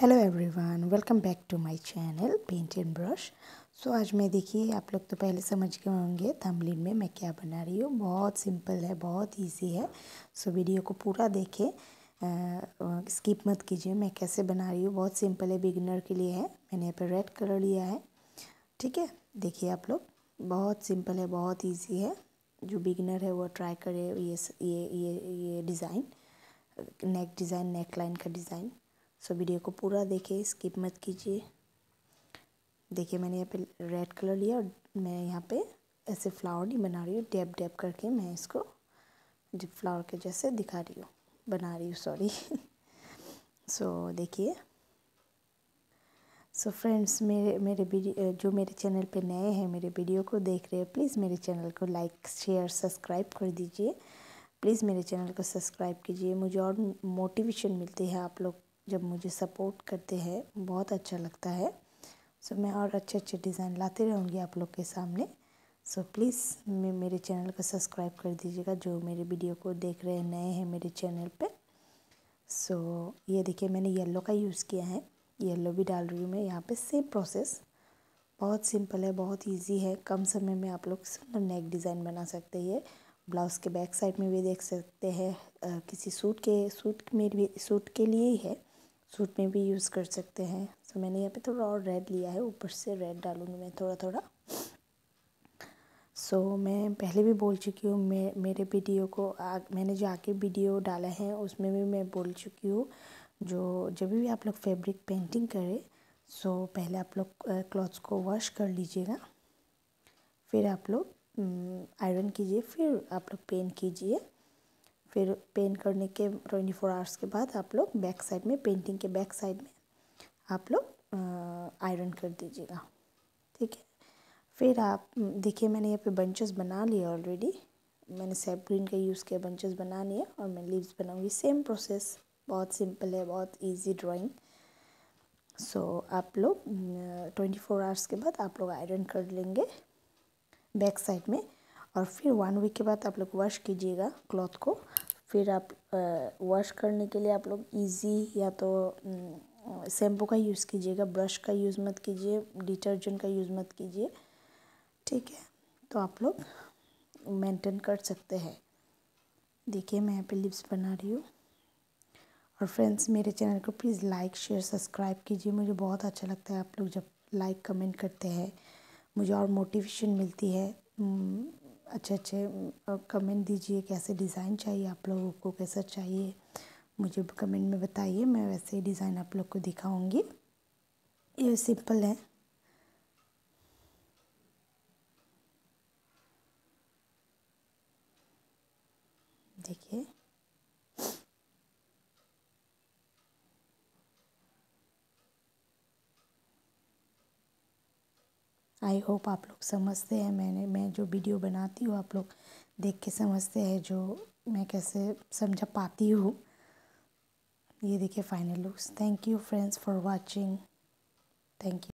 hello everyone welcome back to my channel paint and brush so आज मैं देखिए आप लोग तो पहले समझ गए होंगे थंबलिन में मैं क्या बना रही हूँ बहुत सिंपल है बहुत इजी है सो so, वीडियो को पूरा देखें स्किप मत कीजिए मैं कैसे बना रही हूँ बहुत सिंपल है बिगनर के लिए है मैंने यहाँ पर रेड कलर लिया है ठीक है देखिए आप लोग बहुत सिंपल है बहुत ईजी है जो बिगनर है वो ट्राई करे ये ये ये ये design neck design neckline का डिज़ाइन सो वीडियो को पूरा देखे स्किप मत कीजिए देखिए मैंने यहाँ पे रेड कलर लिया और मैं यहाँ पे ऐसे फ्लावर नहीं बना रही हूँ डैप डैप करके मैं इसको जब फ्लावर के जैसे दिखा रही हूँ बना रही हूँ सॉरी सो देखिए सो फ्रेंड्स मेरे मेरे जो मेरे चैनल पे नए हैं मेरे वीडियो को देख रहे हैं प्लीज़ मेरे चैनल को लाइक शेयर सब्सक्राइब कर दीजिए प्लीज़ मेरे चैनल को सब्सक्राइब कीजिए मुझे और मोटिवेशन मिलती है आप लोग जब मुझे सपोर्ट करते हैं बहुत अच्छा लगता है सो मैं और अच्छे अच्छे डिज़ाइन लाते रहूँगी आप लोग के सामने सो प्लीज़ मैं मेरे चैनल को सब्सक्राइब कर दीजिएगा जो मेरे वीडियो को देख रहे हैं नए हैं मेरे चैनल पे सो so, ये देखिए मैंने येलो का यूज़ किया है येलो भी डाल रही हूँ मैं यहाँ पे सेम प्रोसेस बहुत सिंपल है बहुत इजी है कम समय में आप लोग नेक डिज़ाइन बना सकते हैं ब्लाउज़ के बैक साइड में भी देख सकते हैं किसी सूट के सूट में भी सूट के लिए ही है सूट में भी यूज़ कर सकते हैं सो so, मैंने यहाँ पे थोड़ा और रेड लिया है ऊपर से रेड डालूँगी मैं थोड़ा थोड़ा सो so, मैं पहले भी बोल चुकी हूँ मे मेरे वीडियो को आ, मैंने जो आके वीडियो डाला है उसमें भी मैं बोल चुकी हूँ जो जब भी आप लोग फैब्रिक पेंटिंग करें सो so, पहले आप लोग क्लॉथ्स को वॉश कर लीजिएगा फिर आप लोग आयरन कीजिए फिर आप लोग पेंट कीजिए फिर पेंट करने के ट्वेंटी फोर आवर्स के बाद आप लोग बैक साइड में पेंटिंग के बैक साइड में आप लोग आयरन कर दीजिएगा ठीक है फिर आप देखिए मैंने यहाँ पे बंचेस बना लिए ऑलरेडी मैंने सेप ग्रीन का यूज़ किया बंचेस बना लिए और मैं लीव्स बनाऊँगी सेम प्रोसेस बहुत सिंपल है बहुत ईजी ड्राॅइंग सो so, आप लोग ट्वेंटी फोर आवर्स के बाद आप लोग आयरन कर लेंगे बैक साइड में और फिर वन वीक के बाद आप लोग वॉश कीजिएगा क्लॉथ को फिर आप वॉश करने के लिए आप लोग ईज़ी या तो शैम्पू का यूज़ कीजिएगा ब्रश का यूज़ मत कीजिए डिटर्जेंट का यूज़ मत कीजिए ठीक है तो आप लोग मेंटेन कर सकते हैं देखिए मैं यहाँ पे लिप्स बना रही हूँ और फ्रेंड्स मेरे चैनल को प्लीज़ लाइक शेयर सब्सक्राइब कीजिए मुझे बहुत अच्छा लगता है आप लोग जब लाइक कमेंट करते हैं मुझे और मोटिवेशन मिलती है अच्छे अच्छे कमेंट दीजिए कैसे डिज़ाइन चाहिए आप लोगों को कैसा चाहिए मुझे कमेंट में बताइए मैं वैसे ही डिज़ाइन आप लोग को दिखाऊंगी ये सिंपल है आई होप आप लोग समझते हैं मैंने मैं जो वीडियो बनाती हूँ आप लोग देख के समझते हैं जो मैं कैसे समझा पाती हूँ ये देखिए final looks thank you friends for watching thank you